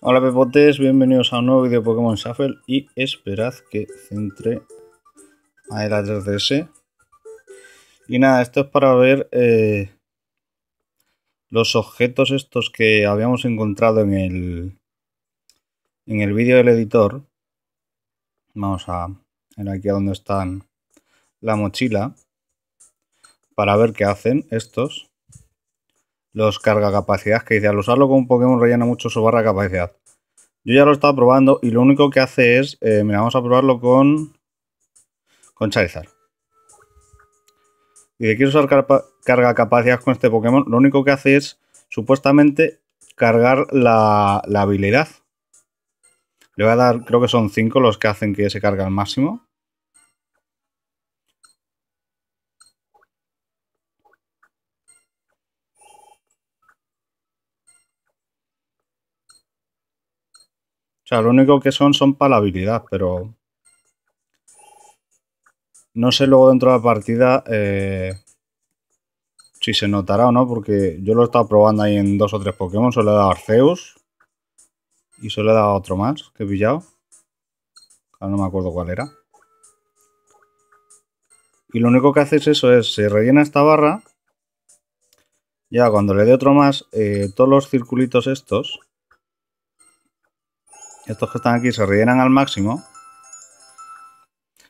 Hola pepotes, bienvenidos a un nuevo vídeo de Pokémon Shuffle y esperad que centre a la 3DS. Y nada, esto es para ver eh, los objetos estos que habíamos encontrado en el, en el vídeo del editor. Vamos a ir aquí a donde están la mochila para ver qué hacen estos los carga capacidad que dice al usarlo con un Pokémon rellena mucho su barra capacidad. Yo ya lo estaba probando y lo único que hace es, eh, mira, vamos a probarlo con con Charizard. Dice, quiero usar carga capacidad con este Pokémon. Lo único que hace es, supuestamente, cargar la, la habilidad. Le voy a dar, creo que son 5 los que hacen que se cargue al máximo. O sea, lo único que son son para la habilidad, pero... No sé luego dentro de la partida eh, si se notará o no, porque yo lo he estado probando ahí en dos o tres Pokémon. Solo he dado Arceus y solo he dado otro más que he pillado. Ahora no me acuerdo cuál era. Y lo único que hace es eso es, se rellena esta barra. Ya cuando le dé otro más, eh, todos los circulitos estos estos que están aquí se rellenan al máximo.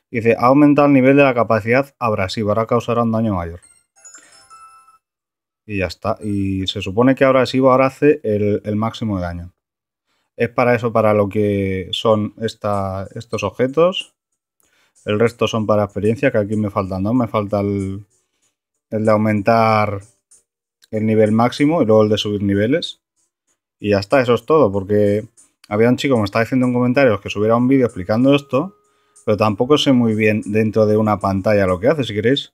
Dice, ha aumentado el nivel de la capacidad abrasiva, ahora causará un daño mayor. Y ya está. Y se supone que abrasivo ahora hace el, máximo de daño. Es para eso, para lo que son esta, estos objetos. El resto son para experiencia, que aquí me faltan No, Me falta el, el de aumentar el nivel máximo y luego el de subir niveles. Y ya está, eso es todo, porque había un chico que me estaba diciendo en comentarios que subiera un vídeo explicando esto, pero tampoco sé muy bien dentro de una pantalla lo que hace, si queréis.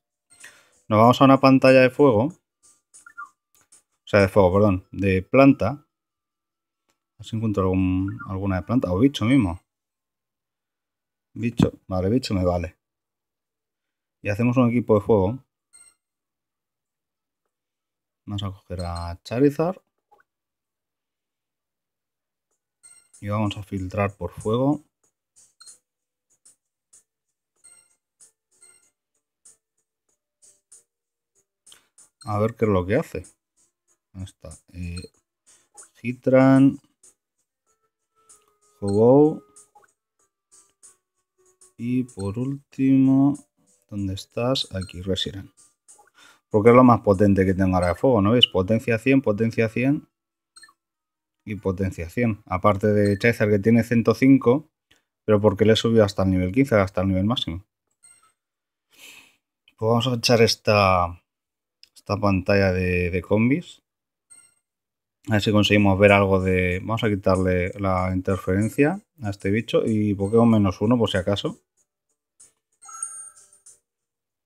Nos vamos a una pantalla de fuego. O sea, de fuego, perdón, de planta. A ver encuentro alguna de planta, o bicho mismo. Bicho, vale, bicho me vale. Y hacemos un equipo de fuego. Vamos a coger a Charizard. y vamos a filtrar por fuego. A ver qué es lo que hace. Ahí está. Eh, Citran. Y por último, ¿dónde estás? Aquí, Resident. Porque es lo más potente que tengo ahora de fuego, ¿no Es Potencia 100, potencia 100 y potenciación. Aparte de Charizard que tiene 105, pero porque le he subido hasta el nivel 15, hasta el nivel máximo. Pues vamos a echar esta, esta pantalla de, de combis. A ver si conseguimos ver algo de... Vamos a quitarle la interferencia a este bicho y Pokémon menos uno por si acaso.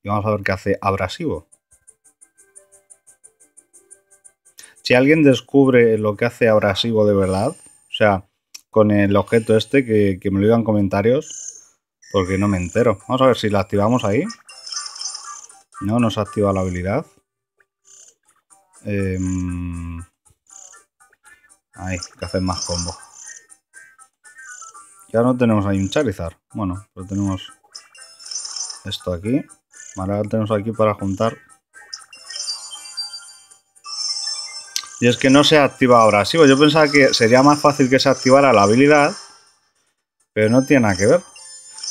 Y vamos a ver qué hace abrasivo. si alguien descubre lo que hace Abrasivo de verdad, o sea, con el objeto este que, me lo digan comentarios, porque no me entero. Vamos a ver si la activamos ahí. No, nos activa la habilidad. Eh, ahí, que hacen más combo. Ya no tenemos ahí un Charizard. Bueno, pues tenemos esto aquí. Ahora tenemos aquí para juntar Y es que no se activa ahora. Sí, yo pensaba que sería más fácil que se activara la habilidad. Pero no tiene nada que ver.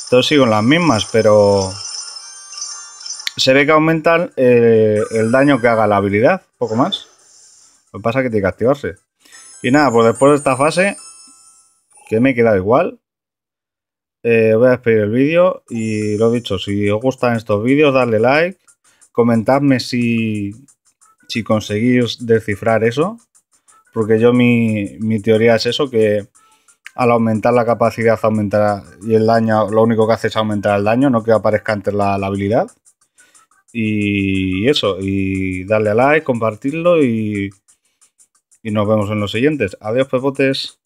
Todos sigo en las mismas, pero... Se ve que aumentan eh, el daño que haga la habilidad. Poco más. Lo que pasa es que tiene que activarse. Y nada, pues después de esta fase... Que me queda igual. Eh, voy a despedir el vídeo. Y lo dicho, si os gustan estos vídeos, darle like. Comentadme si si conseguís descifrar eso, porque yo mi, teoría es eso, que al aumentar la capacidad aumentará y el daño, lo único que hace es aumentar el daño, no que aparezca antes la, la habilidad. Y eso, y darle a like, compartirlo y, y nos vemos en los siguientes. Adiós, pepotes.